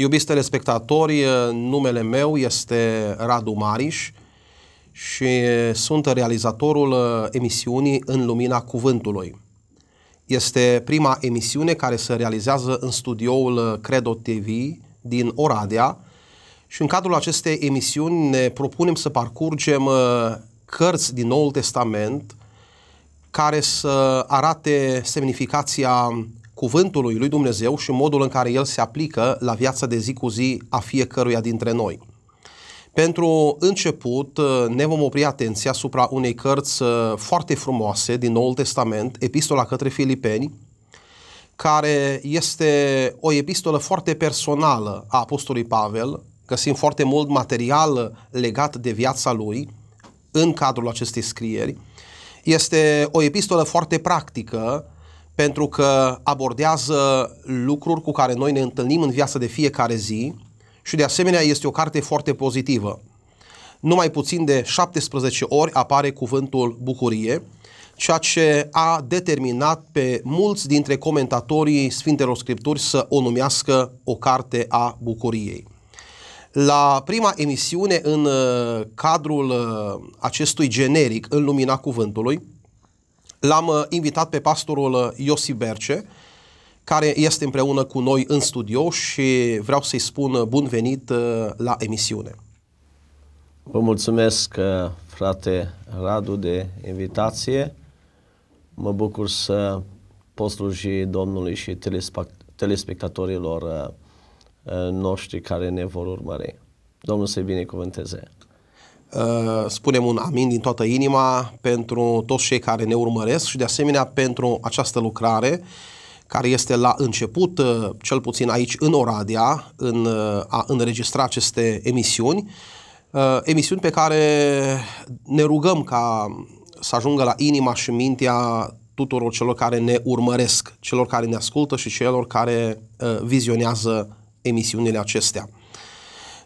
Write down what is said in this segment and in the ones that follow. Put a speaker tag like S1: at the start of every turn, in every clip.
S1: Iubiți telespectatori, uh, numele meu este Radu Mariș și uh, sunt realizatorul uh, emisiunii În Lumina Cuvântului. Este prima emisiune care se realizează în studioul Credo TV din Oradea și în cadrul acestei emisiuni ne propunem să parcurgem cărți din Noul Testament care să arate semnificația cuvântului lui Dumnezeu și modul în care el se aplică la viața de zi cu zi a fiecăruia dintre noi. Pentru început uh, ne vom opri atenția asupra unei cărți uh, foarte frumoase din Noul Testament, Epistola către Filipeni, care este o epistolă foarte personală a Apostolului Pavel, găsim foarte mult material legat de viața lui în cadrul acestei scrieri. Este o epistolă foarte practică, pentru că abordează lucruri cu care noi ne întâlnim în viața de fiecare zi și de asemenea este o carte foarte pozitivă. Numai puțin de 17 ori apare cuvântul bucurie, ceea ce a determinat pe mulți dintre comentatorii Sfintelor Scripturi să o numească o carte a bucuriei. La prima emisiune în uh, cadrul uh, acestui generic, în lumina cuvântului, L-am uh, invitat pe pastorul uh, Iosif Berce, care este împreună cu noi în studio și vreau să-i spun uh, bun venit la emisiune.
S2: Vă mulțumesc, frate Radu, de invitație. Mă bucur să pot sluji Domnului și telespectatorilor noștri care ne vor urmări. Domnul să-i binecuvânteze.
S1: Uh, spunem un amin din toată inima pentru toți cei care ne urmăresc și de asemenea pentru această lucrare care este la început, uh, cel puțin aici în Oradea, în uh, a înregistra aceste emisiuni, emisiuni pe care ne rugăm ca să ajungă la inima și mintea tuturor celor care ne urmăresc, celor care ne ascultă și celor care vizionează emisiunile acestea.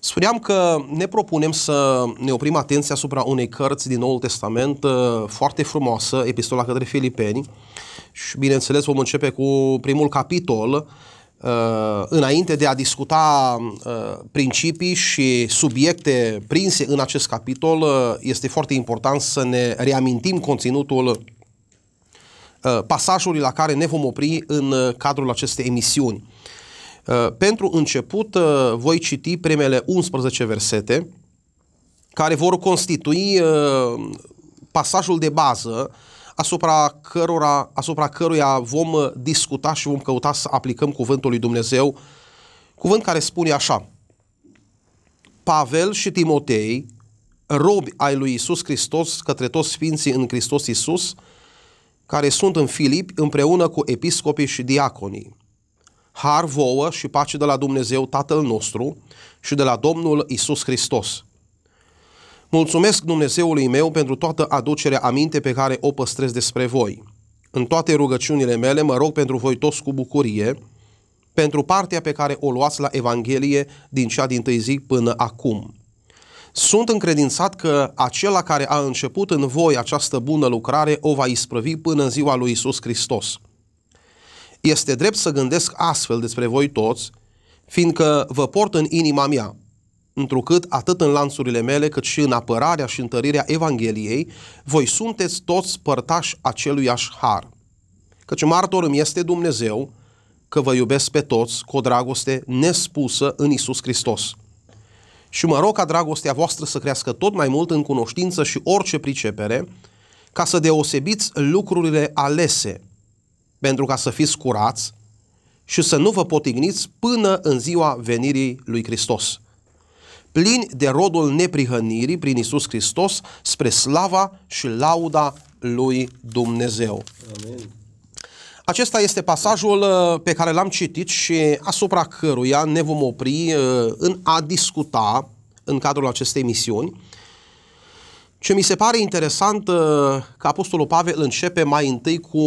S1: Spuneam că ne propunem să ne oprim atenția asupra unei cărți din Noul Testament uh, foarte frumoasă, Epistola către Filipeni. Și bineînțeles vom începe cu primul capitol, uh, înainte de a discuta uh, principii și subiecte prinse în acest capitol, este foarte important să ne reamintim conținutul pasajului la care ne vom opri în cadrul acestei emisiuni. Uh, pentru început uh, voi citi primele 11 versete care vor constitui uh, pasajul de bază asupra, cărora, asupra căruia vom discuta și vom căuta să aplicăm cuvântul lui Dumnezeu, cuvânt care spune așa, Pavel și Timotei, robi ai lui Isus Hristos către toți sfinții în Hristos Isus, care sunt în Filip împreună cu episcopii și diaconii, har vouă și pace de la Dumnezeu Tatăl nostru și de la Domnul Isus Hristos. Mulțumesc Dumnezeului meu pentru toată aducerea aminte pe care o păstrez despre voi. În toate rugăciunile mele mă rog pentru voi toți cu bucurie, pentru partea pe care o luați la Evanghelie din cea din tâi zi până acum. Sunt încredințat că acela care a început în voi această bună lucrare o va isprăvi până în ziua lui Isus Hristos – este drept să gândesc astfel despre voi toți, fiindcă vă port în inima mea, întrucât atât în lanțurile mele, cât și în apărarea și întărirea Evangheliei, voi sunteți toți părtași aceluiași har. Căci martor îmi este Dumnezeu că vă iubesc pe toți cu o dragoste nespusă în Isus Hristos. Și mă rog ca dragostea voastră să crească tot mai mult în cunoștință și orice pricepere, ca să deosebiți lucrurile alese, pentru ca să fiți curați și să nu vă potigniți până în ziua venirii lui Hristos. Plini de rodul neprihănirii prin Isus Hristos spre slava și lauda lui Dumnezeu. Amen. Acesta este pasajul uh, pe care l-am citit și asupra căruia ne vom opri uh, în a discuta în cadrul acestei misiuni ce mi se pare interesant uh, că Apostolul Pavel începe mai întâi cu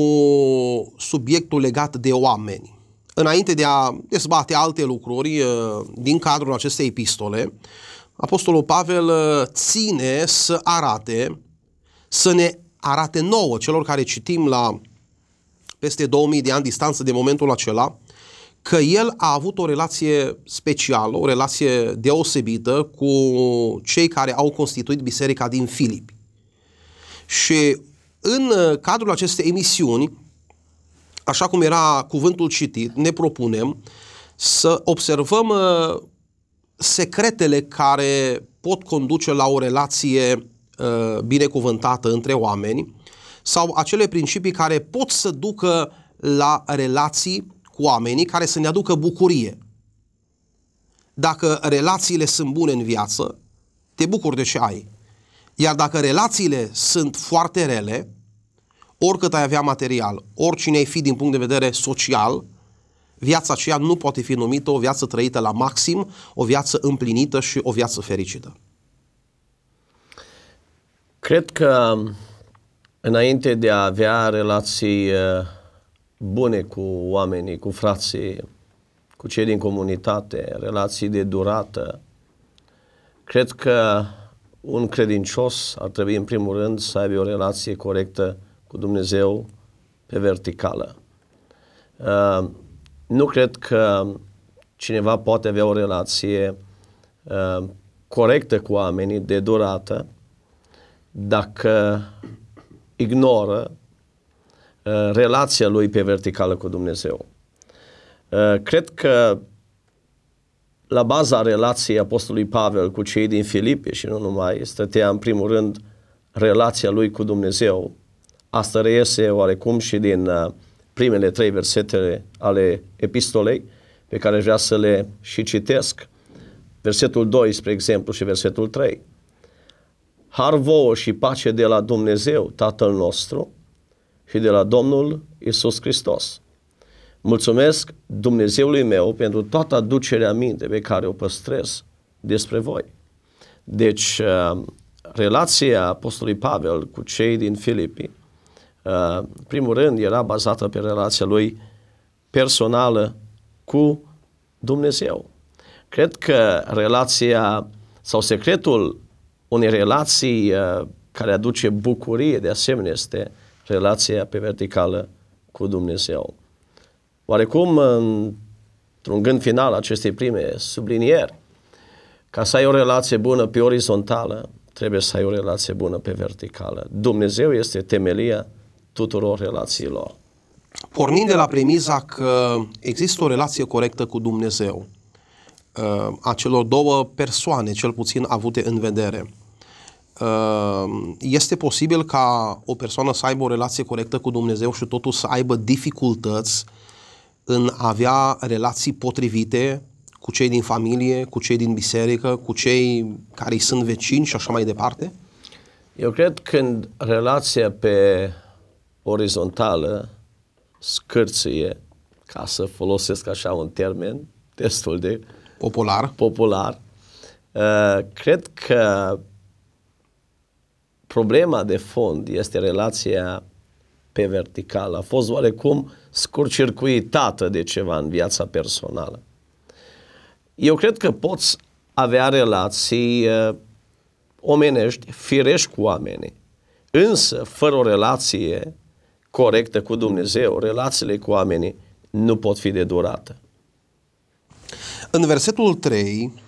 S1: subiectul legat de oameni. Înainte de a dezbate alte lucruri uh, din cadrul acestei epistole, Apostolul Pavel uh, ține să arate, să ne arate nouă, celor care citim la peste 2000 de ani distanță de momentul acela, că el a avut o relație specială, o relație deosebită cu cei care au constituit biserica din Filipi. Și în uh, cadrul acestei emisiuni, așa cum era cuvântul citit, ne propunem să observăm uh, secretele care pot conduce la o relație uh, binecuvântată între oameni sau acele principii care pot să ducă la relații cu oamenii care să ne aducă bucurie. Dacă relațiile sunt bune în viață, te bucuri de ce ai. Iar dacă relațiile sunt foarte rele, oricât ai avea material, oricine ai fi din punct de vedere social, viața aceea nu poate fi numită o viață trăită la maxim, o viață împlinită și o viață fericită.
S2: Cred că înainte de a avea relații uh, bune cu oamenii, cu frații, cu cei din comunitate, relații de durată. Cred că un credincios ar trebui în primul rând să aibă o relație corectă cu Dumnezeu pe verticală. Uh, nu cred că cineva poate avea o relație uh, corectă cu oamenii de durată dacă ignoră Uh, relația lui pe verticală cu Dumnezeu. Uh, cred că la baza relației Apostolului Pavel cu cei din Filipe și nu numai, stătea în primul rând relația lui cu Dumnezeu. Asta reiese oarecum și din uh, primele trei versete ale epistolei pe care vrea să le și citesc. Versetul 2, spre exemplu, și versetul 3. Har vouă și pace de la Dumnezeu, Tatăl nostru, și de la Domnul Isus Hristos. Mulțumesc Dumnezeului meu pentru toată aducerea minte pe care o păstrez despre voi. Deci, uh, relația Apostolului Pavel cu cei din Filipi, uh, primul rând, era bazată pe relația lui personală cu Dumnezeu. Cred că relația sau secretul unei relații uh, care aduce bucurie de asemenea este uh, relația pe verticală cu Dumnezeu. Oarecum, într-un gând final acestei prime sublinieri, ca să ai o relație bună pe orizontală, trebuie să ai o relație bună pe verticală. Dumnezeu este temelia tuturor relațiilor.
S1: Pornind de la premiza că există o relație corectă cu Dumnezeu, a celor două persoane, cel puțin avute în vedere, Ehm, este posibil ca o persoană să aibă o relație corectă cu Dumnezeu și totuși să aibă dificultăți în a avea relații potrivite cu cei din familie, cu cei din biserică, cu cei care sunt vecini și așa mai departe? Eu cred când relația pe orizontală
S2: scârție, ca să folosesc așa un termen destul de popular, popular eh, cred că problema de fond este relația pe verticală. A fost oarecum scurcircuitată de ceva în viața personală. Eu cred că poți avea relații uh, omenești, firești cu oamenii, însă fără o relație corectă cu Dumnezeu, relațiile cu oamenii nu pot fi de durată.
S1: În versetul 3,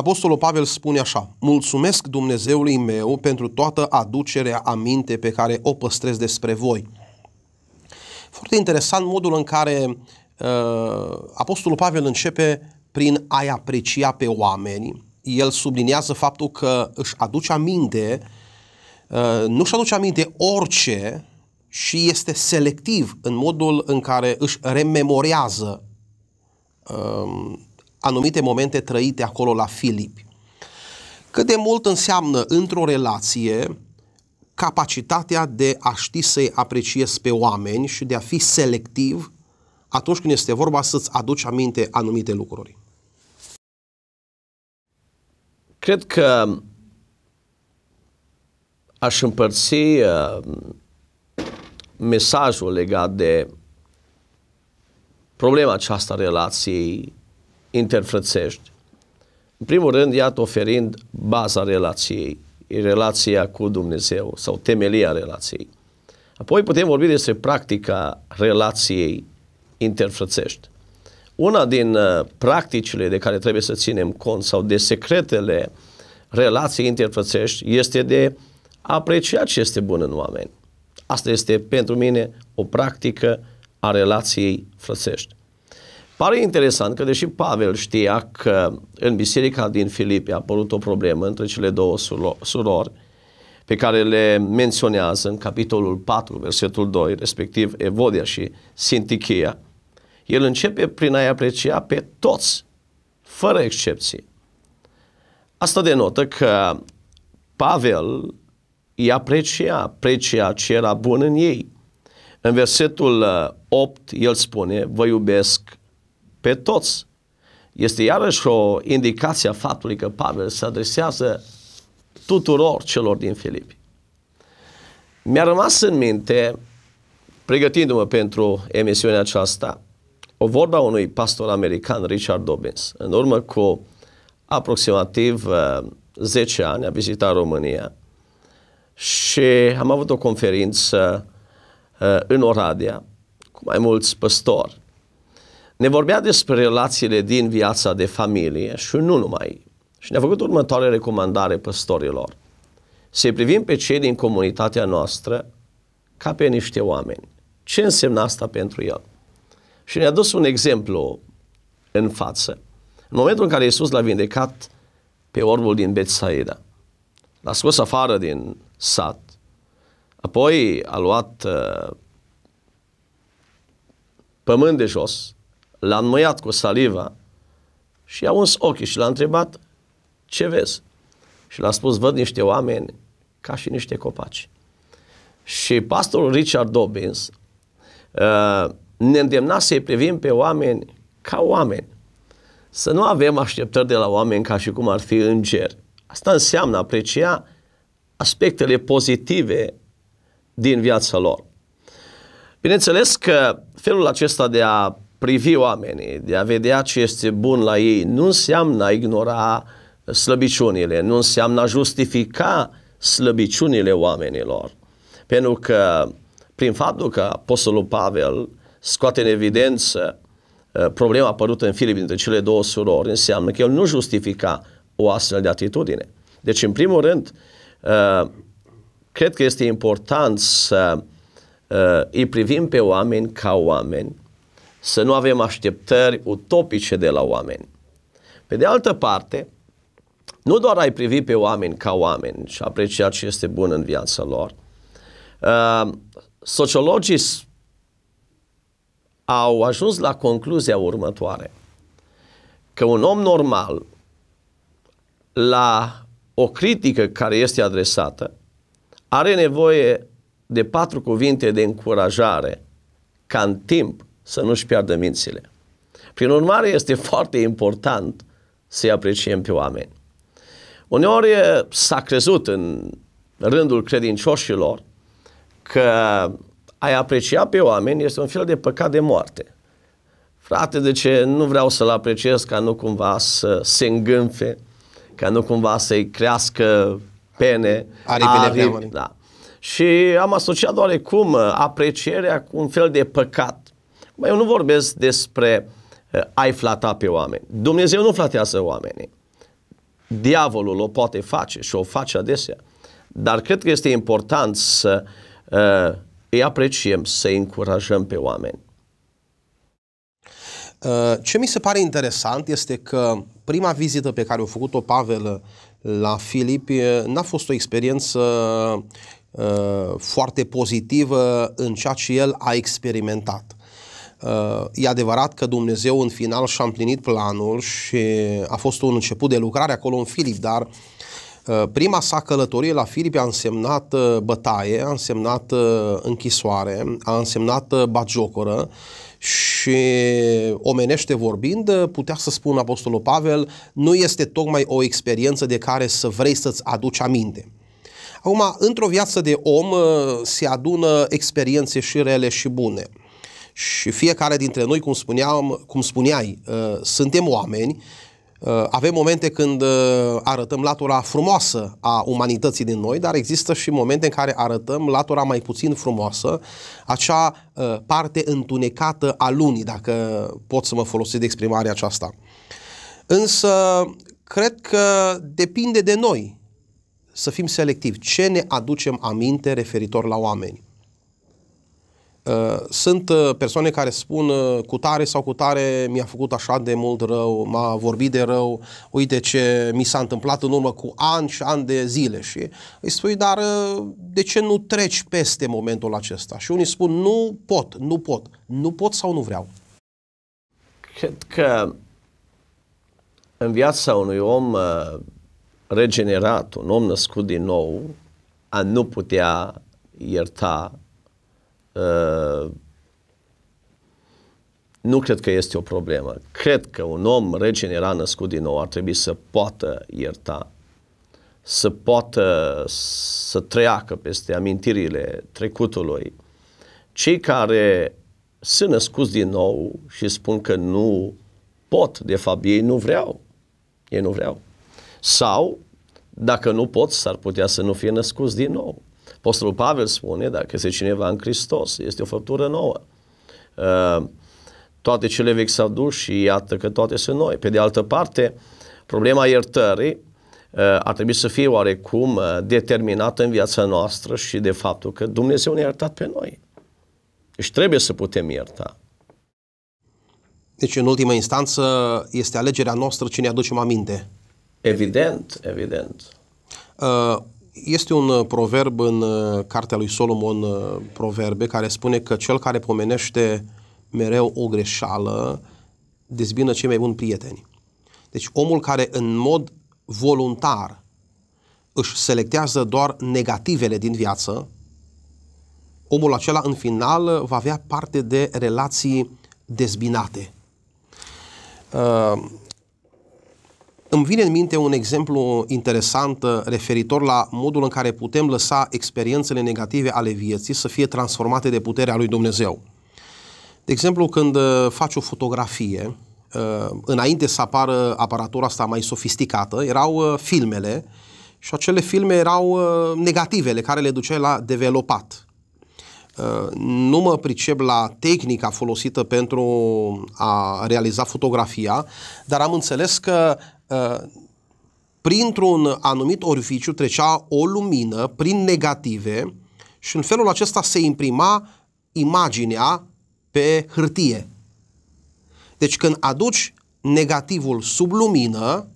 S1: Apostolul Pavel spune așa, Mulțumesc Dumnezeului meu pentru toată aducerea aminte pe care o păstrez despre voi. Foarte interesant modul în care uh, Apostolul Pavel începe prin a-i aprecia pe oameni. El subliniază faptul că își aduce aminte, uh, nu își aduce aminte orice și este selectiv în modul în care își rememorează uh, anumite momente trăite acolo la Filipi. Cât de mult înseamnă într-o relație capacitatea de a ști să-i apreciezi pe oameni și de a fi selectiv atunci când este vorba să-ți aduci aminte anumite lucruri.
S2: Cred că aș împărți uh, mesajul legat de problema aceasta relației interfrățești. În primul rând, iată, oferind baza relației, relația cu Dumnezeu sau temelia relației. Apoi putem vorbi despre practica relației interfrățești. Una din uh, practicile de care trebuie să ținem cont sau de secretele relației interfrățești este de a aprecia ce este bun în oameni. Asta este pentru mine o practică a relației frățești. Pare interesant că deși Pavel știa că în biserica din Filipe a apărut o problemă între cele două surori, pe care le menționează în capitolul 4, versetul 2, respectiv Evodia și Sintichia, el începe prin a-i aprecia pe toți, fără excepție. Asta denotă că Pavel îi aprecia, aprecia ce era bun în ei. În versetul 8 uh, el spune, vă iubesc pe toți. Este iarăși o indicație a faptului că Pavel se adresează tuturor celor din Filipi. Mi-a rămas în minte, pregătindu-mă pentru emisiunea aceasta, o vorba unui pastor american, Richard Dobbins. În urmă cu aproximativ 10 uh, ani a vizitat România și am avut o conferință uh, în Oradea cu mai mulți păstori ne vorbea despre relațiile din viața de familie și nu numai. Și ne-a făcut următoare recomandare păstorilor. Să privim pe cei din comunitatea noastră ca pe niște oameni. Ce însemna asta pentru el? Și ne-a dus un exemplu în față. În momentul în care Iisus l-a vindecat pe orbul din Betsaida, l-a scos afară din sat, apoi a luat uh, pământ de jos, l-a înmăiat cu saliva și i-a uns ochii și l-a întrebat ce vezi? Și l-a spus, văd niște oameni ca și niște copaci. Și pastorul Richard Dobbins uh, ne îndemna să-i privim pe oameni ca oameni. Să nu avem așteptări de la oameni ca și cum ar fi îngeri. Asta înseamnă aprecia aspectele pozitive din viața lor. Bineînțeles că felul acesta de a privi oamenii, de a vedea ce este bun la ei, nu înseamnă a ignora slăbiciunile, nu înseamnă a justifica slăbiciunile oamenilor. Pentru că prin faptul că Apostolul Pavel scoate în evidență uh, problema apărută în Filip dintre cele două surori, înseamnă că el nu justifica o astfel de atitudine. Deci, în primul rând, uh, cred că este important să uh, îi privim pe oameni ca oameni, să nu avem așteptări utopice de la oameni. Pe de altă parte, nu doar ai privi pe oameni ca oameni și aprecia ce este bun în viața lor, uh, sociologii au ajuns la concluzia următoare, că un om normal la o critică care este adresată are nevoie de patru cuvinte de încurajare ca în timp să nu-și piardă mințile. Prin urmare, este foarte important să-i apreciem pe oameni. Uneori s-a crezut în rândul credincioșilor că ai aprecia pe oameni este un fel de păcat de moarte. Frate, de ce nu vreau să-l apreciez ca nu cumva să se îngânfe, ca nu cumva să-i crească pene, aripi, da. Și am asociat cum aprecierea cu un fel de păcat eu nu vorbesc despre uh, ai flata pe oameni. Dumnezeu nu flatează oamenii. Diavolul o poate face și o face adesea. Dar cred că este important să uh, îi apreciem, să îi încurajăm pe oameni.
S1: Eh, ce mi se pare interesant este că prima vizită pe care a făcut-o Pavel la Filip n-a fost o experiență foarte pozitivă în ceea ce el a experimentat. Uh, e adevărat că Dumnezeu în final și-a împlinit planul și a fost un început de lucrare acolo în Filip, dar uh, prima sa călătorie la Filip a însemnat uh, bătaie, a însemnat închisoare, a însemnat bagiocoră și omenește vorbind, putea să spun Apostolul Pavel, nu este tocmai o experiență de care să vrei să-ți aduci aminte. Acum, într-o viață de om se adună experiențe și rele și bune – și fiecare dintre noi, cum, spuneam, cum spuneai, uh, suntem oameni, uh, avem momente când uh, arătăm latura frumoasă a umanității din noi, dar există și momente în care arătăm latura mai puțin frumoasă, acea parte întunecată a lunii, dacă pot să mă folosesc de exprimarea aceasta. Însă, cred că depinde de noi să fim selectivi. Ce ne aducem aminte referitor la oameni? Uh, sunt uh, persoane care spun uh, cu tare sau cu tare mi-a făcut așa de mult rău, m-a vorbit de rău, uite ce mi s-a întâmplat în urmă cu ani și ani de zile și îi spui, dar de ce nu treci peste momentul acesta? Și unii spun, nu pot, nu pot, nu pot sau nu vreau. Cred că în viața
S2: unui om regenerat, un om născut din nou, a nu putea ierta Uh, nu cred că este o problemă. Cred că un om regenerat născut din nou ar trebui să poată ierta, să poată să treacă peste amintirile trecutului. Cei care sunt născuți din nou și spun că nu pot, de fapt ei nu vreau. Ei nu vreau. Sau, dacă nu pot, s-ar putea să nu fie născuți din nou. Apostolul Pavel spune, dacă se cineva în Hristos, este o făptură nouă. Uh, toate cele vechi s-au dus și iată că toate sunt noi. Pe de altă parte, problema iertării uh, ar trebui să fie oarecum uh, determinată în viața noastră
S1: și de faptul că Dumnezeu ne-a iertat pe noi. Și deci trebuie să putem ierta. Deci, în ultima instanță, este alegerea noastră cine aducem aminte. Evident, evident. Uh, este un uh, proverb în uh, cartea lui Solomon, uh, Proverbe, care spune că cel care pomenește mereu o greșeală dezbină cei mai buni prieteni. Deci omul care în mod voluntar își selectează doar negativele din viață, omul acela în final va avea parte de relații dezbinate. Îmi vine în minte un exemplu interesant uh, referitor la modul în care putem lăsa experiențele negative ale vieții să fie transformate de puterea lui Dumnezeu. De exemplu, când uh, faci o fotografie, uh, înainte să apară aparatura asta mai sofisticată, erau filmele și acele filme erau negativele care le duceai la developat. Nu mă pricep la tehnica folosită pentru a realiza fotografia, dar am înțeles că printr-un anumit orificiu trecea o lumină prin negative și în felul acesta se imprima imaginea pe hârtie. Deci când aduci negativul sub lumină,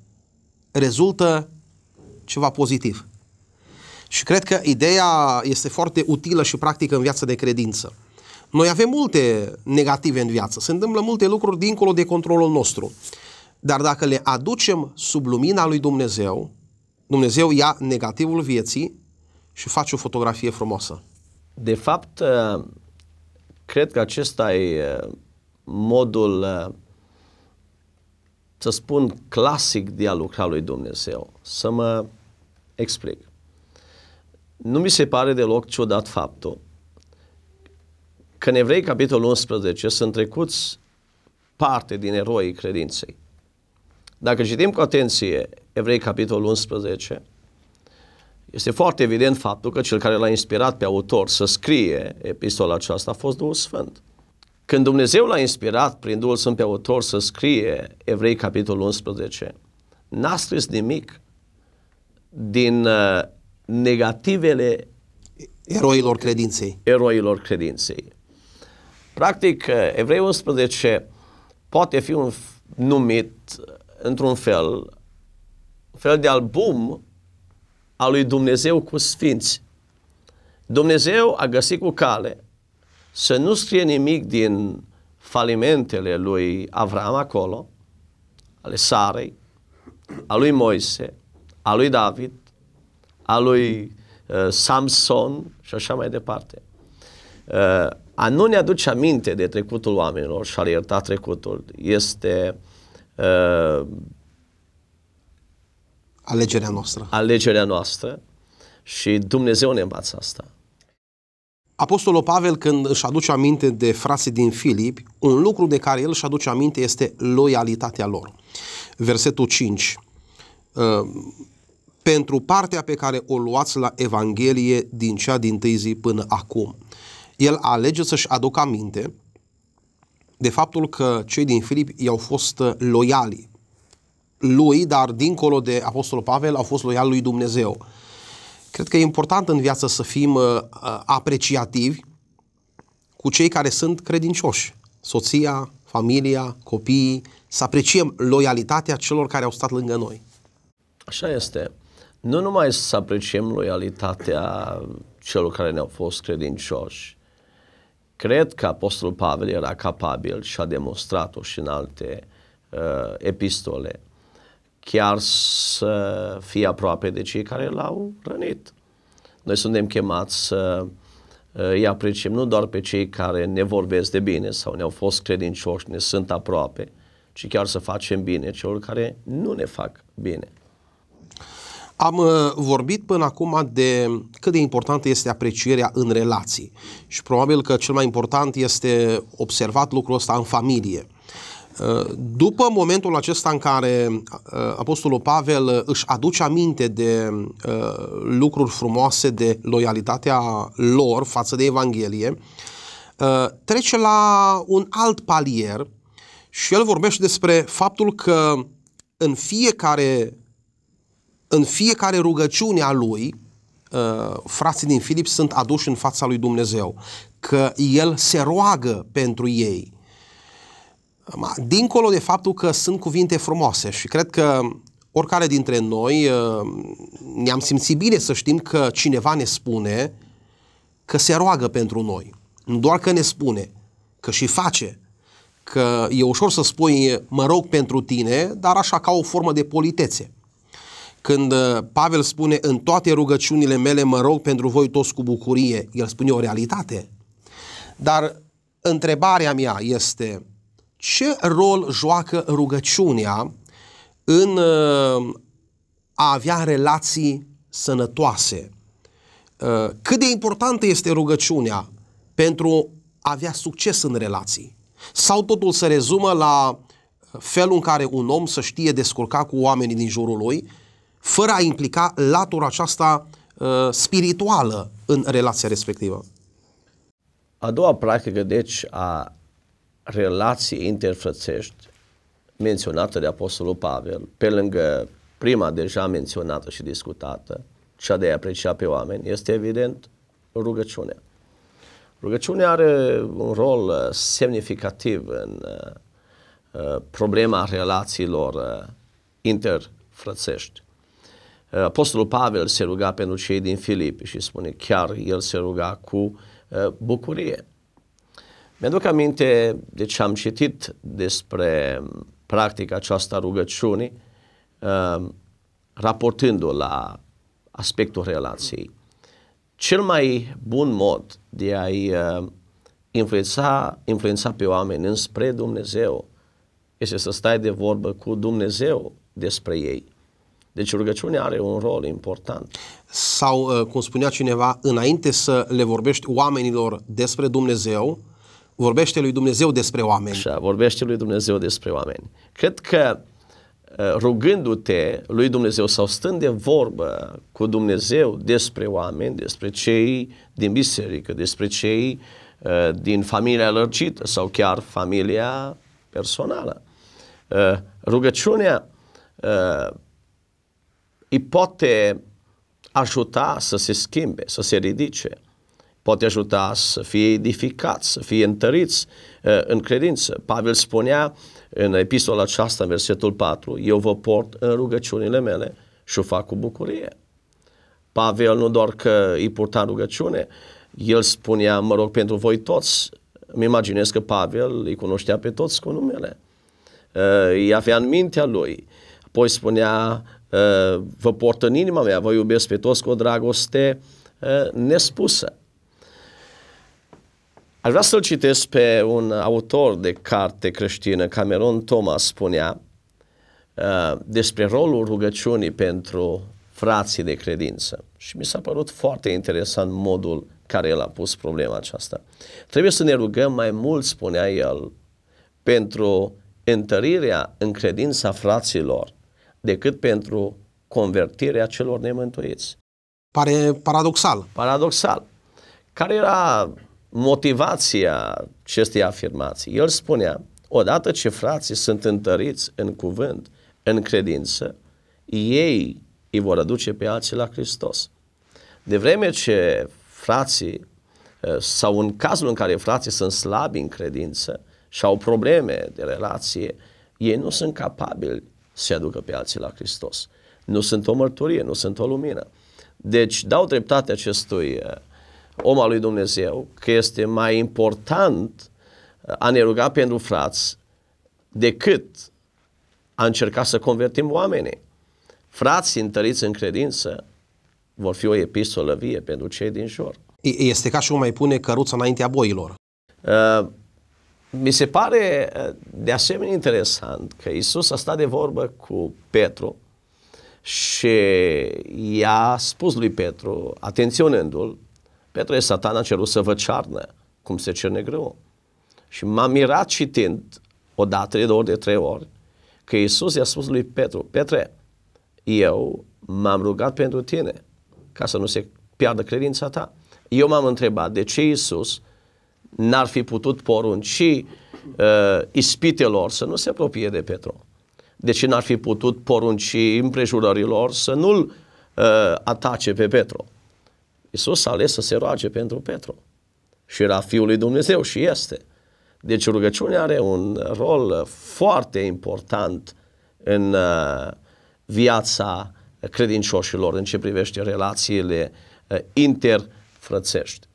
S1: rezultă ceva pozitiv. Și cred că ideea este foarte utilă și practică în viața de credință. Noi avem multe negative în viață, se întâmplă multe lucruri dincolo de controlul nostru. Dar dacă le aducem sub lumina lui Dumnezeu, Dumnezeu ia negativul vieții și face o fotografie frumoasă. De fapt, uh, cred că acesta
S2: e uh, modul, uh, să spun, clasic de a lucra lui Dumnezeu. Să mă explic. Nu mi se pare deloc ciudat faptul că în Evrei, capitolul 11, sunt trecuți parte din eroii credinței. Dacă citim cu atenție Evrei capitolul 11, este foarte evident faptul că cel care l-a inspirat pe autor să scrie epistola aceasta a fost Duhul Sfânt. Când Dumnezeu l-a inspirat prin Duhul Sfânt pe autor să scrie Evrei capitolul 11, n-a scris nimic din uh, negativele eroilor credinței. Eroilor credinței. Practic, uh, Evrei 11 poate fi un numit într-un fel, un fel de album al lui Dumnezeu cu sfinți. Dumnezeu a găsit cu cale să nu scrie nimic din falimentele lui Avram acolo, ale Sarei, a lui Moise, a lui David, a lui uh, Samson și așa mai departe. Uh, a nu ne aduce aminte de trecutul oamenilor și a le ierta trecutul este uh, uh,
S1: alegerea noastră. Alegerea noastră și Dumnezeu ne învață asta. Apostolul Pavel, când își aduce aminte de frații din Filip, un lucru de care el își aduce aminte este loialitatea lor. Versetul 5. Uh, pentru partea pe care o luați la Evanghelie din cea din tâi zi până acum. El alege să-și aducă aminte de faptul că cei din Filip i-au fost uh, loiali lui, dar dincolo de Apostolul Pavel, au fost loiali lui Dumnezeu. Cred că e important în viață să fim uh, uh, apreciativi cu cei care sunt credincioși, soția, familia, copiii, să apreciem loialitatea celor care au stat lângă noi.
S2: Așa este. Nu numai să apreciem loialitatea celor care ne-au fost credincioși, Cred că Apostolul Pavel era capabil și a demonstrat-o și în alte uh, epistole, chiar să fie aproape de cei care l-au rănit. Noi suntem chemați să uh, îi apreciem nu doar pe cei care ne vorbesc de bine sau ne-au fost credincioși, ne sunt aproape, ci chiar să facem bine celor care nu ne fac bine.
S1: Am uh, vorbit până acum de cât de importantă este aprecierea în relații și probabil că cel mai important este observat lucrul ăsta în familie. Uh, după momentul acesta în care uh, Apostolul Pavel își aduce aminte de lucruri frumoase, de loialitatea lor față de Evanghelie, trece la un alt palier și el vorbește despre faptul că în fiecare în fiecare rugăciune a lui, uh, frații din Filip sunt aduși în fața lui Dumnezeu, că el se roagă pentru ei. Dincolo de faptul că sunt cuvinte frumoase și cred că oricare dintre noi uh, ne-am simțit bine să știm că cineva ne spune că se roagă pentru noi. Nu doar că ne spune, că și face. Că e ușor să spui mă rog pentru tine, dar așa ca o formă de politețe când uh, Pavel spune în toate rugăciunile mele mă rog pentru voi toți cu bucurie, el spune o realitate. Dar întrebarea mea este ce rol joacă rugăciunea în uh, a avea relații sănătoase? Uh, cât de importantă este rugăciunea pentru a avea succes în relații? Sau totul se rezumă la felul în care un om să știe descurca cu oamenii din jurul lui fără a implica latura aceasta uh, spirituală în relația respectivă. A doua practică, deci, a
S2: relației interfrățești menționată de Apostolul Pavel, pe lângă prima deja menționată și discutată, cea de a aprecia pe oameni, este evident rugăciunea. Rugăciunea are un rol uh, semnificativ în uh, uh, problema relațiilor interfrățești. Eh, Apostolul Pavel se ruga pentru cei din Filipi și spune chiar el se ruga cu eh, bucurie. Mi-aduc aminte de deci ce am citit despre mm, practica aceasta rugăciunii, eh, raportându-o la aspectul relației. Cel mai bun mod de a-i influența, influența pe oameni înspre Dumnezeu este să stai de vorbă cu Dumnezeu despre ei.
S1: Deci rugăciunea are un rol important. Sau, uh, cum spunea cineva, înainte să le vorbești oamenilor despre Dumnezeu, vorbește lui Dumnezeu despre oameni. Așa, vorbește lui Dumnezeu despre oameni. Cred că uh, rugându-te
S2: lui Dumnezeu sau stând de vorbă cu Dumnezeu despre oameni, despre cei din biserică, despre cei uh, din familia lărgită sau chiar familia personală. Rugăciunea îi poate ajuta să se schimbe, să se ridice, poate ajuta să fie edificați, să fie întăriți uh, în credință. Pavel spunea în epistola aceasta, în versetul 4, eu vă port în rugăciunile mele și o fac cu bucurie. Pavel nu doar că îi purta în rugăciune, el spunea, mă rog, pentru voi toți, îmi imaginez că Pavel îi cunoștea pe toți cu numele. Uh, îi avea în mintea lui. Apoi spunea, vă port în inima mea, vă iubesc pe toți cu o dragoste nespusă. Aș vrea să-l citesc pe un autor de carte creștină, Cameron Thomas spunea despre rolul rugăciunii pentru frații de credință. Și mi s-a părut foarte interesant modul care el a pus problema aceasta. Trebuie să ne rugăm mai mult, spunea el, pentru întărirea în credința fraților decât pentru convertirea celor nemântuiți.
S1: Pare paradoxal. Paradoxal.
S2: Care era motivația acestei afirmații? El spunea, odată ce frații sunt întăriți în cuvânt, în credință, ei îi vor aduce pe alții la Hristos. De vreme ce frații, eh, sau în cazul în care frații sunt slabi în credință și au probleme de relație, ei nu sunt capabili se aducă pe alții la Hristos. Nu sunt o mărturie, nu sunt o lumină. Deci dau dreptate acestui uh, om al lui Dumnezeu că este mai important uh, a ne ruga pentru frați decât a încerca să convertim oamenii. Frații întăriți în credință vor fi o epistolă vie pentru cei din jur. Este ca și cum mai pune căruța înaintea boilor. Uh, mi se pare eh, de asemenea interesant că Isus a stat de vorbă cu Petru și i-a spus lui Petru, atenționându-l, Petru e satan a cerut să vă cearnă cum se cerne greu. Și m-am mirat citind o dată, de două ori, de trei ori, că Isus i-a spus lui Petru, Petre, eu m-am rugat pentru tine ca să nu se piardă credința ta. Eu m-am întrebat de ce Isus n-ar fi putut porunci uh, ispitelor să nu se apropie de Petru. Deci n-ar fi putut porunci împrejurărilor să nu-l uh, atace pe Petru. Iisus a ales să se roage pentru Petru. Și era Fiul lui Dumnezeu și este. Deci rugăciunea are un rol foarte important în uh, viața credincioșilor în ce privește relațiile uh, interfrățești.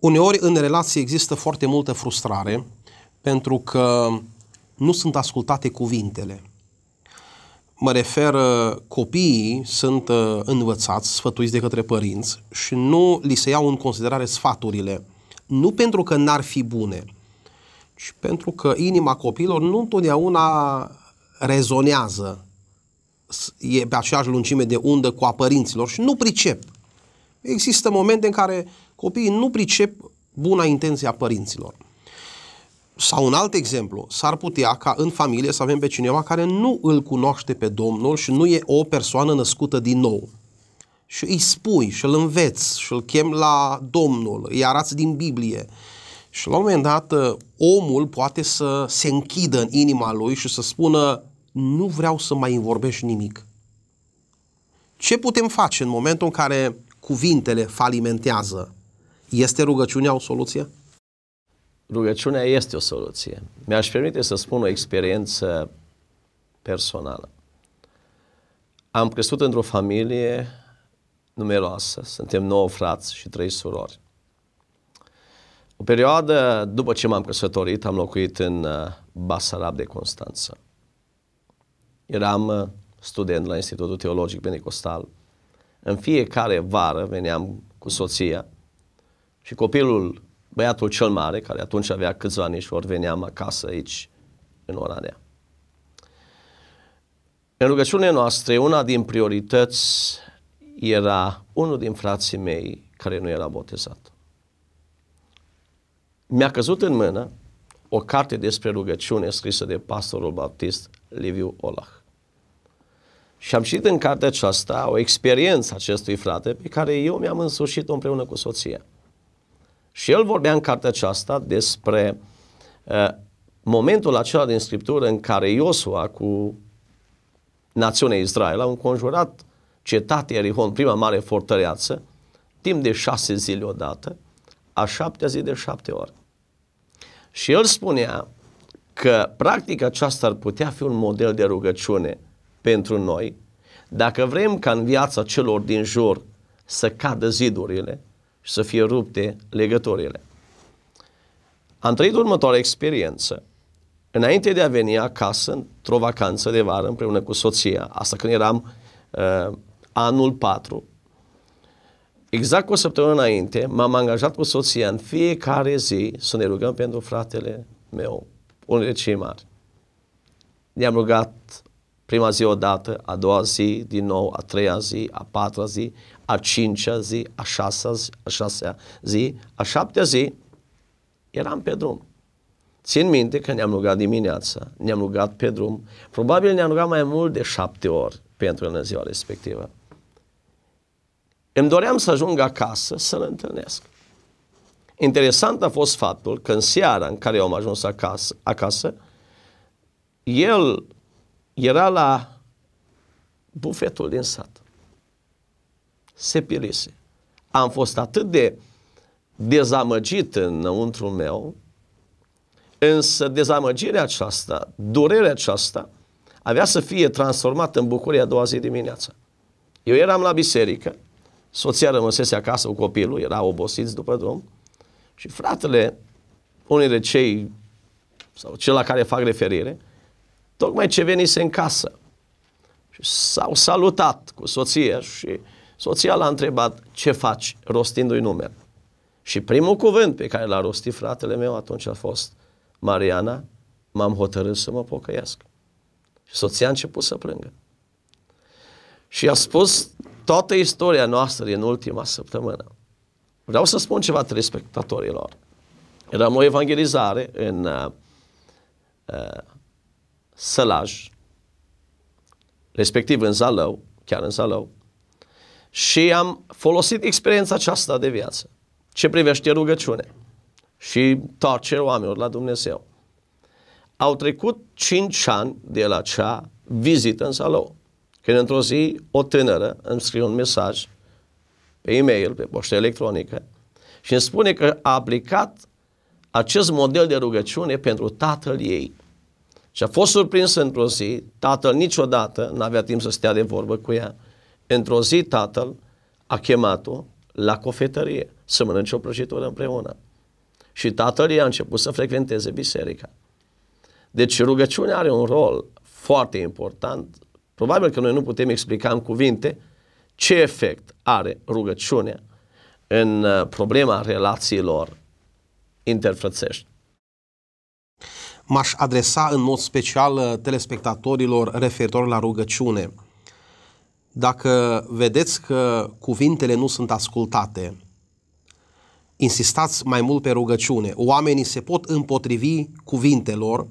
S1: Uneori în relații există foarte multă frustrare pentru că nu sunt ascultate cuvintele. Mă refer, uh, copiii sunt uh, învățați, sfătuiți de către părinți și nu li se iau în considerare sfaturile. Nu pentru că n-ar fi bune, ci pentru că inima copiilor nu întotdeauna rezonează, e pe aceeași lungime de undă cu a părinților și nu pricep. Există momente în care copiii nu pricep buna intenție a părinților. Sau un alt exemplu, s-ar putea ca în familie să avem pe cineva care nu îl cunoaște pe Domnul și nu e o persoană născută din nou. Și îi spui și îl înveți și îl chem la Domnul, îi arați din Biblie. Și la un moment dat ă, omul poate să se închidă în inima lui și să spună nu vreau să mai vorbești nimic. Ce putem face în momentul în care cuvintele falimentează? Este rugăciunea o soluție? Rugăciunea este o soluție.
S2: Mi-aș permite să spun o experiență personală. Am crescut într-o familie numeroasă, suntem nouă frați și trei surori. O perioadă după ce m-am căsătorit, am locuit în uh, Basarab de Constanța. Eram uh, student la Institutul Teologic Benicostal. În fiecare vară veneam cu soția și copilul, băiatul cel mare, care atunci avea câțiva ani și ori veneam acasă aici, în Oradea. În rugăciunea noastră, una din priorități era unul din frații mei care nu era botezat. Mi-a căzut în mână o carte despre rugăciune scrisă de pastorul baptist Liviu Olah. Și am citit în cartea aceasta o experiență acestui frate pe care eu mi-am însușit-o împreună cu soția. Și el vorbea în cartea aceasta despre uh, momentul acela din Scriptură în care Iosua cu națiunea Israel au înconjurat cetatea Erihon, prima mare fortăreață, timp de șase zile odată, a șaptea zi de șapte ori. Și el spunea că practica aceasta ar putea fi un model de rugăciune pentru noi, dacă vrem ca în viața celor din jur să cadă zidurile, și să fie rupte legăturile. Am trăit următoarea experiență. Înainte de a veni acasă, într-o vacanță de vară, împreună cu soția, asta când eram uh, anul 4, exact cu o săptămână înainte, m-am angajat cu soția în fiecare zi să ne rugăm pentru fratele meu, unul de cei mari. Ne-am rugat prima zi odată, a doua zi din nou, a treia zi, a patra zi, a cincea zi, a șasea zi, a șasea zi, a șaptea zi, eram pe drum. Țin minte că ne-am rugat dimineața, ne-am rugat pe drum, probabil ne-am rugat mai mult de șapte ori pentru în ziua respectivă. Îmi doream să ajung acasă să-l întâlnesc. Interesant a fost faptul că în seara în care eu am ajuns acasă, acasă el era la bufetul din sat se pirise. Am fost atât de dezamăgit înăuntru meu, însă dezamăgirea aceasta, durerea aceasta, avea să fie transformată în bucurie a doua zi dimineața. Eu eram la biserică, soția rămăsese acasă cu copilul, era obosiți după drum, și fratele, unii de cei, sau cel la care fac referire, tocmai ce venise în casă, și s-au salutat cu soția și Soția l-a întrebat ce faci rostindu-i numele. Și primul cuvânt pe care l-a rostit fratele meu atunci a fost Mariana, m-am hotărât să mă pocăiesc. Și soția a început să plângă. Și a spus toată istoria noastră din ultima săptămână. Vreau să spun ceva telespectatorilor. Eram o evangelizare în uh, uh, Sălaj, respectiv în Zalău, chiar în Zalău, și am folosit experiența aceasta de viață ce privește rugăciune și torcerea oamenilor la Dumnezeu. Au trecut cinci ani de la acea vizită în salou, când într-o zi o tânără îmi scrie un mesaj pe e-mail, pe poștă electronică și îmi spune că a aplicat acest model de rugăciune pentru tatăl ei. Și a fost surprins într-o zi, tatăl niciodată n-avea timp să stea de vorbă cu ea, Într-o zi tatăl a chemat-o la cofetărie să mănânce o prăjitură împreună. Și tatăl i a început să frecventeze biserica. Deci rugăciunea are un rol foarte important. Probabil că noi nu putem explica în cuvinte ce efect are rugăciunea în uh, problema relațiilor interfrățești.
S1: M-aș adresa în mod special uh, telespectatorilor referitor la rugăciune dacă vedeți că cuvintele nu sunt ascultate, insistați mai mult pe rugăciune. Oamenii se pot împotrivi cuvintelor,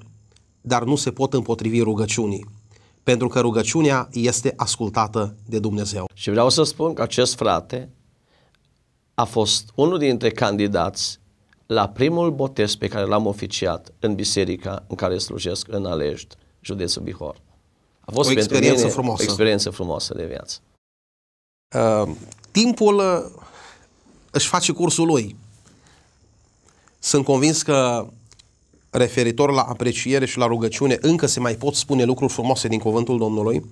S1: dar nu se pot împotrivi rugăciunii, pentru că rugăciunea este ascultată de Dumnezeu. Și vreau să spun că acest frate a fost unul
S2: dintre candidați la primul botez pe care l-am oficiat în biserica în care slujesc în Alești, județul Bihor. A fost o experiență mine, frumoasă. O experiență frumoasă
S1: de viață. Uh, timpul uh, își face cursul lui. Sunt convins că referitor la apreciere și la rugăciune încă se mai pot spune lucruri frumoase din cuvântul Domnului,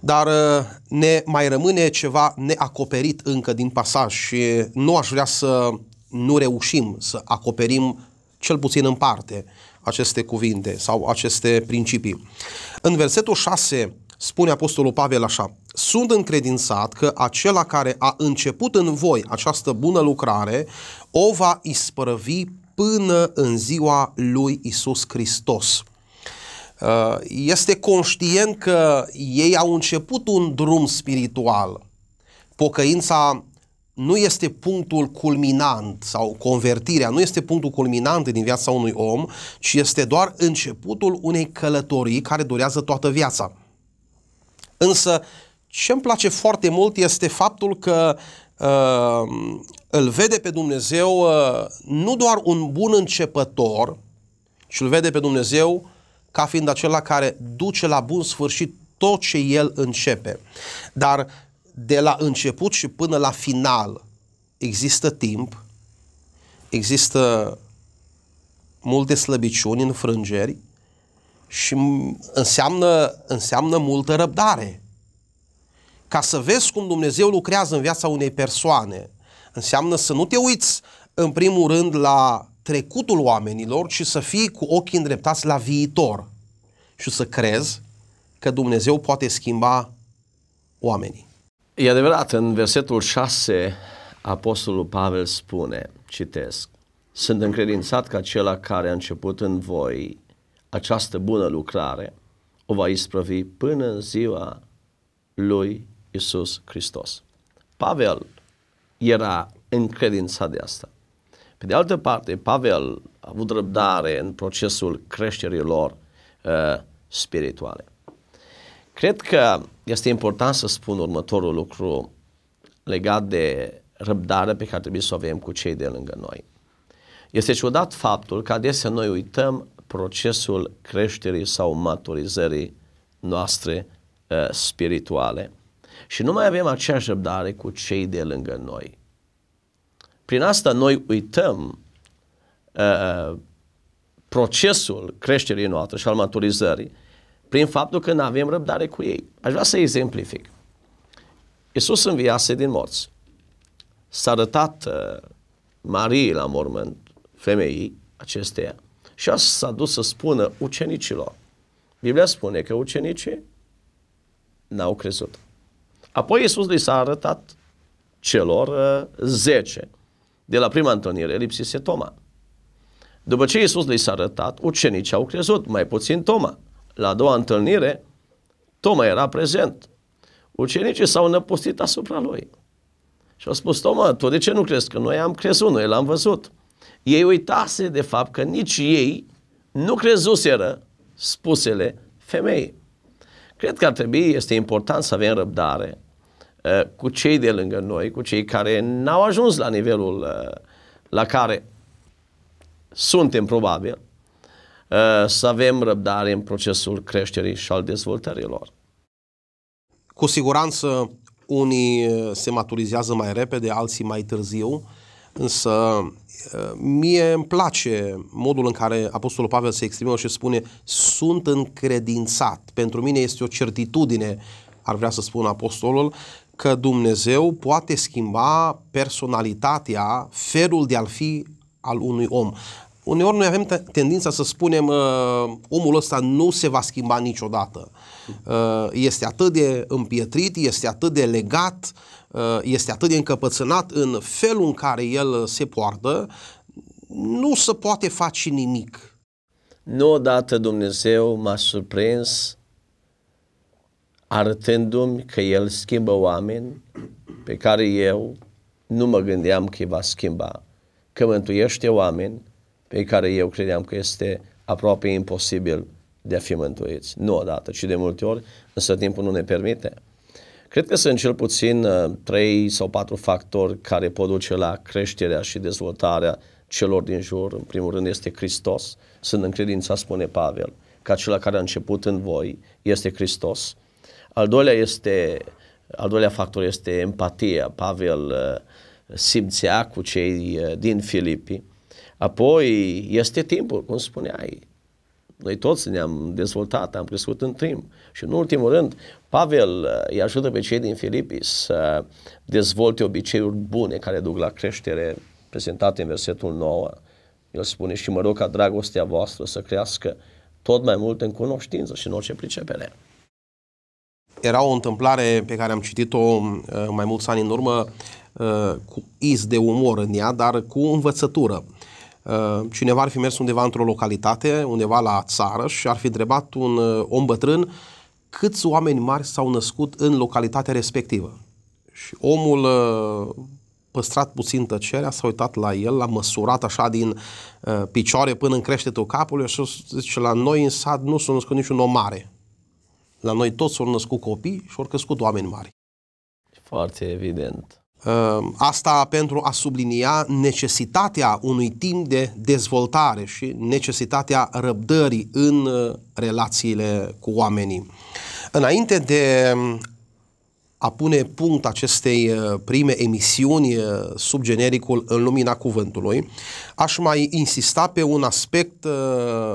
S1: dar uh, ne mai rămâne ceva neacoperit încă din pasaj și nu aș vrea să nu reușim să acoperim cel puțin în parte aceste cuvinte sau aceste principii. În versetul 6 spune Apostolul Pavel așa, sunt încredințat că acela care a început în voi această bună lucrare o va ispărăvi până în ziua lui Isus Hristos. Uh, este conștient că ei au început un drum spiritual. Pocăința nu este punctul culminant sau convertirea nu este punctul culminant din viața unui om, ci este doar începutul unei călătorii care durează toată viața. Însă, ce îmi place foarte mult este faptul că uh, îl vede pe Dumnezeu uh, nu doar un bun începător, ci îl vede pe Dumnezeu ca fiind acela care duce la bun sfârșit tot ce el începe. Dar de la început și până la final există timp, există multe slăbiciuni, înfrângeri și înseamnă, înseamnă multă răbdare. Ca să vezi cum Dumnezeu lucrează în viața unei persoane, înseamnă să nu te uiți în primul rând la trecutul oamenilor, ci să fii cu ochii îndreptați la viitor și să crezi că Dumnezeu poate schimba oamenii.
S2: E adevărat, în versetul 6, Apostolul Pavel spune, citesc, Sunt încredințat că acela care a început în voi această bună lucrare o va isprăvi până în ziua lui Isus Hristos. Pavel era încredințat de asta. Pe de altă parte, Pavel a avut răbdare în procesul creșterii lor uh, spirituale. Cred că este important să spun următorul lucru legat de răbdare pe care trebuie să o avem cu cei de lângă noi. Este ciudat faptul că adesea noi uităm procesul creșterii sau maturizării noastre uh, spirituale și nu mai avem aceeași răbdare cu cei de lângă noi. Prin asta noi uităm uh, uh procesul creșterii noastre și al maturizării prin faptul că nu avem răbdare cu ei. Aș vrea să exemplific. Iisus înviase din morți. S-a arătat uh, Marie la mormânt, femeii acesteia, și a s-a dus să spună ucenicilor. Biblia spune că ucenicii n-au crezut. Apoi Iisus li s-a arătat celor uh, zece. De la prima întâlnire lipsise Toma. După ce Iisus li s-a arătat, ucenicii au crezut, mai puțin Toma la a doua întâlnire, Toma era prezent. Ucenicii s-au năpustit asupra lui. Și au spus, Toma, tu de ce nu crezi? Că noi am crezut, noi l-am văzut. Ei uitase de fapt că nici ei nu crezuseră spusele femeii. Cred că ar trebui, este important să avem răbdare uh, cu cei de lângă noi, cu cei care n-au ajuns la nivelul uh, la care suntem probabil, Eh, să avem răbdare în procesul creșterii și al dezvoltării lor.
S1: Cu siguranță unii eh, se maturizează mai repede, alții mai târziu, însă eh, mie îmi place modul în care Apostolul Pavel se exprimă și spune sunt încredințat. Pentru mine este o certitudine, ar vrea să spun apostolul, că Dumnezeu poate schimba personalitatea, felul de a fi al unui om uneori noi avem tendința să spunem uh, omul ăsta nu se va schimba niciodată. Uh, este atât de împietrit, este atât de legat, uh, este atât de încăpățânat în felul în care el se poartă, nu se poate face nimic. Nu odată
S2: Dumnezeu m-a surprins arătându-mi că El schimbă oameni pe care eu nu mă gândeam că îi va schimba, că mântuiește oameni pe care eu credeam că este aproape imposibil de a fi mântuiți. Nu odată, ci de multe ori, însă timpul nu ne permite. Cred că sunt cel puțin uh, trei sau patru factori care pot duce la creșterea și dezvoltarea celor din jur. În primul rând este Hristos. Sunt în credința, spune Pavel, că acela care a început în voi este Hristos. Al doilea, este, al doilea factor este empatia. Pavel uh, simțea cu cei uh, din Filipii Apoi este timpul, cum spuneai. Noi toți ne-am dezvoltat, am crescut în timp. Și în ultimul rând, Pavel uh, îi ajută pe cei din Filipi să dezvolte obiceiuri bune care duc la creștere, prezentate în versetul 9. El spune și mă rog ca dragostea voastră să crească
S1: tot mai mult în cunoștință și în orice pricepere. Era o întâmplare pe care am citit-o uh, mai mulți ani în urmă uh, cu iz de umor în ea, dar cu învățătură. Uh, cineva ar fi mers undeva într-o localitate, undeva la țară și ar fi întrebat un uh, om bătrân câți oameni mari s-au născut în localitatea respectivă. Și omul uh, păstrat puțin tăcerea, s-a uitat la el, l-a măsurat așa din picioare până în creștetul capului și zice, la noi în sat nu s-a născut niciun om mare. La noi toți s-au născut copii și au crescut oameni mari. Foarte evident. Ehm, asta pentru a sublinia necesitatea unui timp de dezvoltare și necesitatea răbdării în eh, relațiile cu oamenii. Înainte de mm, a pune punct acestei eh, prime emisiuni eh, sub genericul În lumina cuvântului, aș mai insista pe un aspect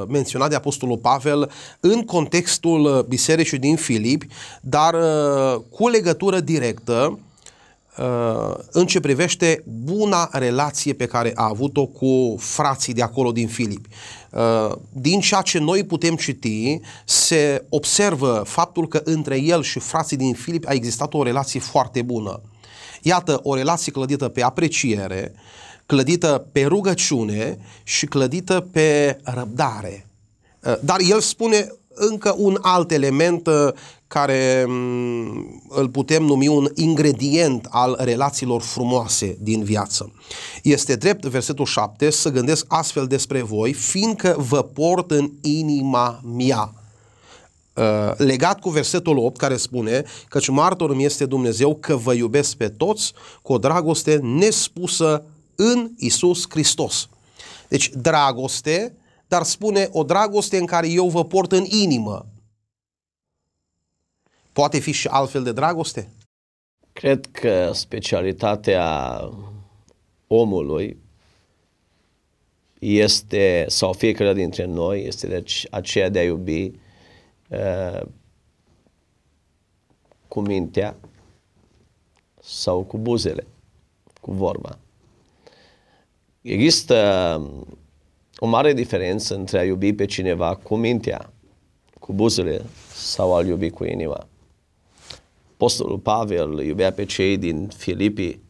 S1: menționat de Apostolul Pavel în contextul bisericii din Filip, dar cu legătură directă Uh, în ce privește buna relație pe care a avut-o cu frații de acolo din Filip, uh, Din ceea ce noi putem citi, se observă faptul că între el și frații din Filip a existat o relație foarte bună. Iată, o relație clădită pe apreciere, clădită pe rugăciune și clădită pe răbdare. Uh, dar el spune încă un alt element uh, care mm, îl putem numi un ingredient al relațiilor frumoase din viață. Este drept, versetul 7, să gândesc astfel despre voi, fiindcă vă port în inima mea uh, legat cu versetul 8 care spune căci martor îmi este Dumnezeu că vă iubesc pe toți cu o dragoste nespusă în Isus Hristos. Deci dragoste dar spune o dragoste în care eu vă port în inimă. Poate fi și altfel de dragoste?
S2: Cred că specialitatea omului este, sau fiecare dintre noi, este deci aceea de a iubi uh, cu mintea sau cu buzele, cu vorba. Există o mare diferență între a iubi pe cineva cu mintea, cu buzele sau a-l iubi cu inima. Apostolul Pavel iubea pe cei din Filipii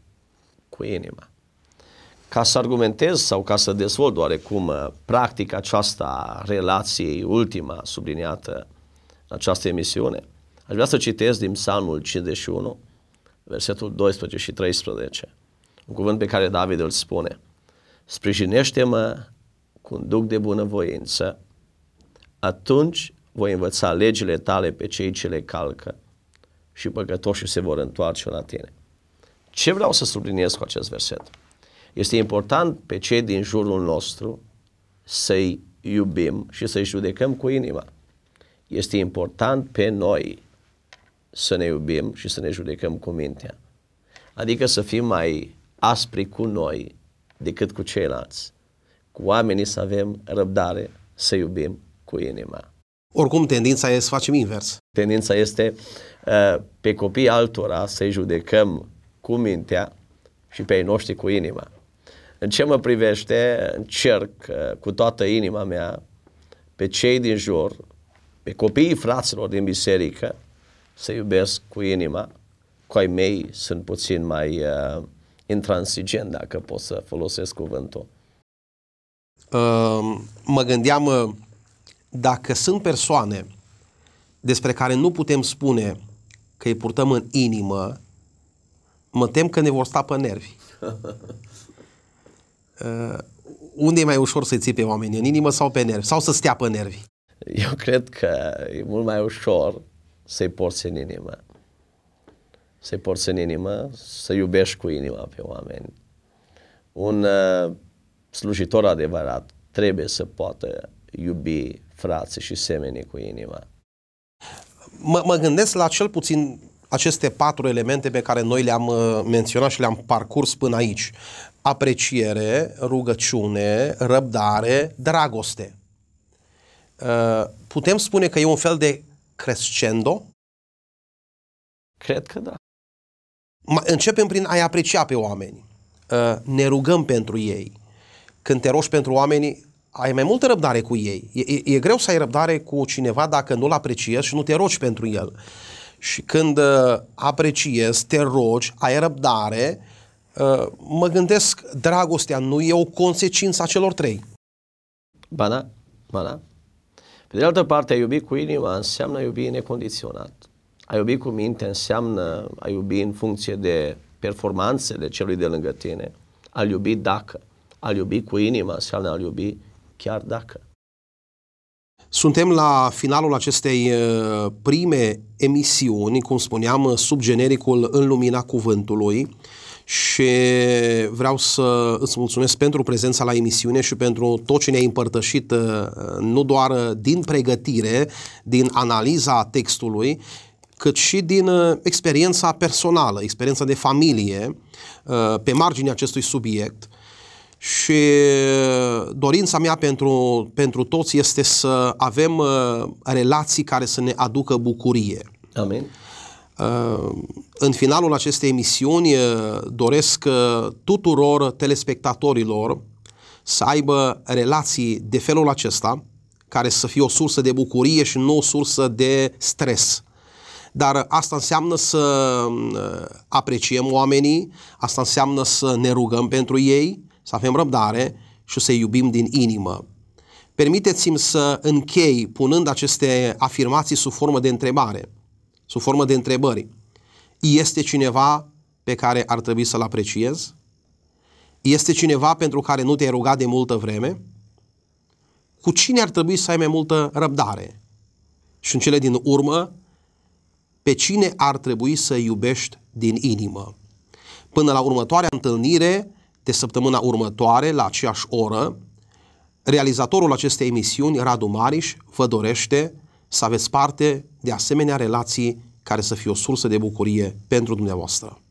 S2: cu inima. Ca să argumentez sau ca să dezvolt oarecum uh, practica aceasta relației ultima subliniată în această emisiune, aș vrea să citesc din Psalmul 51, versetul 12 și 13, un cuvânt pe care David îl spune. Sprijinește-mă cu un duc de bunăvoință, atunci voi învăța legile tale pe cei ce le calcă și păcătoșii se vor întoarce la tine. Ce vreau să subliniez cu acest verset? Este important pe cei din jurul nostru să-i iubim și să-i judecăm cu inima. Este important pe noi să ne iubim și să ne judecăm cu mintea. Adică să fim mai aspri cu noi decât cu ceilalți cu oamenii să avem răbdare, să iubim cu inima. Oricum, tendința este să facem invers. Tendința este uh, pe copii altora să-i judecăm cu mintea și pe ei noștri cu inima. În ce mă privește, încerc uh, cu toată inima mea pe cei din jur, pe copiii fraților din biserică, să iubesc cu inima. Cu ai mei sunt puțin mai uh, intransigent, dacă pot să folosesc cuvântul.
S1: Ehm, mă gândeam ă, dacă sunt persoane despre care nu putem spune că îi purtăm în inimă, mă tem că ne vor sta pe nervi. Uh, unde e mai ușor să-i ții pe oameni, în inimă sau pe nervi? Sau să stea pe nervi?
S2: Eu cred că e mult mai ușor să-i porți în inimă. Să-i porți în inimă, să iubești cu inima pe oameni. Un uh, slujitor adevărat trebuie să poată iubi frații și semenii cu inima.
S1: Mă, mă gândesc la cel puțin aceste patru elemente pe care noi le-am uh, menționat și le-am parcurs până aici. Apreciere, rugăciune, răbdare, dragoste. Uh, putem spune că e un fel de crescendo? Cred că da. Începem prin a-i aprecia pe oameni. Uh, ne rugăm pentru ei când te rogi pentru oamenii, ai mai multă răbdare cu ei. E, e, e greu să ai răbdare cu cineva dacă nu-l apreciezi și nu te rogi pentru el. Și când uh, apreciezi, te rogi, ai răbdare, uh, mă gândesc, dragostea nu e o consecință a celor trei.
S2: Ba da, ba da. Pe de altă parte, a iubi cu inima înseamnă a iubi necondiționat. A iubi cu minte înseamnă a iubi în funcție de performanțele celui de lângă tine. A iubi dacă. A iubi cu inima înseamnă a iubi chiar dacă.
S1: Suntem la finalul acestei uh, prime emisiuni, cum spuneam, uh, sub genericul În lumina cuvântului și vreau să îți mulțumesc pentru prezența la emisiune și pentru tot ce ne-ai împărtășit, uh, nu doar din pregătire, din analiza textului, cât și din experiența personală, experiența de familie pe marginea acestui subiect și uh, dorința mea pentru, pentru toți este să avem uh, relații care să ne aducă bucurie. Amen. Uh, în finalul acestei emisiuni doresc tuturor telespectatorilor să aibă relații de felul acesta, care să fie o sursă de bucurie și nu o sursă de stres. Dar asta înseamnă să apreciem oamenii, asta înseamnă să ne rugăm pentru ei, să avem răbdare și să iubim din inimă. Permiteți-mi să închei punând aceste afirmații sub formă de întrebare, sub formă de întrebări. Este cineva pe care ar trebui să-l apreciez? Este cineva pentru care nu te-ai rugat de multă vreme? Cu cine ar trebui să ai mai multă răbdare? Și în cele din urmă, pe cine ar trebui să iubești din inimă? Până la următoarea întâlnire, de săptămâna următoare, la aceeași oră, realizatorul acestei emisiuni, Radu Mariș, vă dorește să aveți parte de asemenea relații care să fie o sursă de bucurie pentru dumneavoastră.